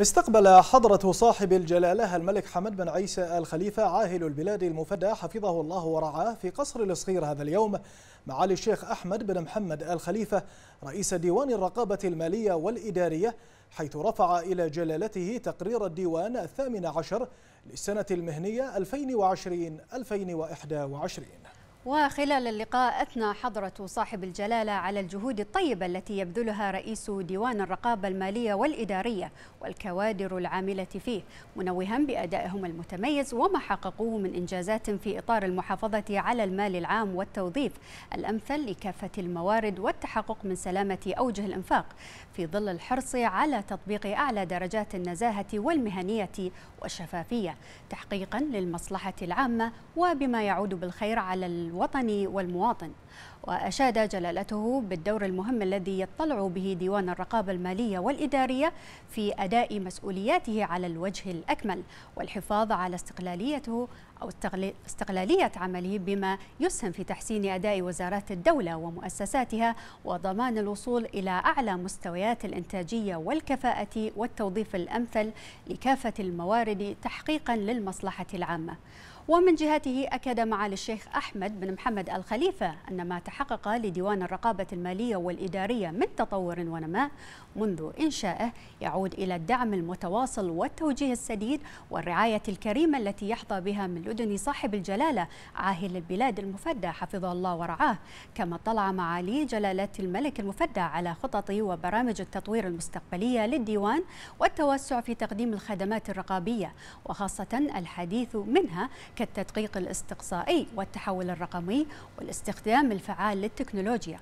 استقبل حضرة صاحب الجلالة الملك حمد بن عيسى الخليفة عاهل البلاد المفدى حفظه الله ورعاه في قصر الصغير هذا اليوم معالي الشيخ أحمد بن محمد الخليفة رئيس ديوان الرقابة المالية والإدارية حيث رفع إلى جلالته تقرير الديوان الثامن عشر للسنة المهنية 2020-2021 وخلال اللقاء أثنى حضرة صاحب الجلالة على الجهود الطيبة التي يبذلها رئيس ديوان الرقابة المالية والإدارية والكوادر العاملة فيه منوها بأدائهم المتميز وما حققوه من إنجازات في إطار المحافظة على المال العام والتوظيف الأمثل لكافة الموارد والتحقق من سلامة أوجه الإنفاق في ظل الحرص على تطبيق أعلى درجات النزاهة والمهنية والشفافية تحقيقا للمصلحة العامة وبما يعود بالخير على الوطني والمواطن وأشاد جلالته بالدور المهم الذي يطلع به ديوان الرقابة المالية والإدارية في أداء مسؤولياته على الوجه الأكمل والحفاظ على استقلاليته أو استقلالية عمله بما يسهم في تحسين أداء وزارات الدولة ومؤسساتها وضمان الوصول إلى أعلى مستويات الإنتاجية والكفاءة والتوظيف الأمثل لكافة الموارد تحقيقا للمصلحة العامة ومن جهته أكد معالي الشيخ أحمد بن محمد الخليفة أن ما تحقق لديوان الرقابة المالية والإدارية من تطور ونماء منذ إنشائه يعود إلى الدعم المتواصل والتوجيه السديد والرعاية الكريمة التي يحظى بها من لدن صاحب الجلالة عاهل البلاد المفدى حفظه الله ورعاه كما طلع معالي جلالة الملك المفدى على خطط وبرامج التطوير المستقبلية للديوان والتوسع في تقديم الخدمات الرقابية وخاصة الحديث منها كالتدقيق الاستقصائي والتحول الرقمي والاستخدام الفعال للتكنولوجيا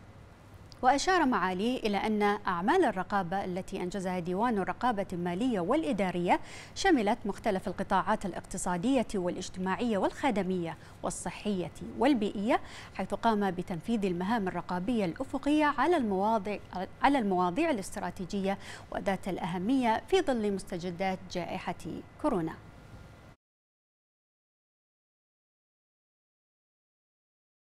وأشار معالي إلى أن أعمال الرقابة التي أنجزها ديوان الرقابة المالية والإدارية شملت مختلف القطاعات الاقتصادية والاجتماعية والخدمية والصحية والبيئية حيث قام بتنفيذ المهام الرقابية الأفقية على المواضيع على المواضيع الاستراتيجية وذات الأهمية في ظل مستجدات جائحة كورونا.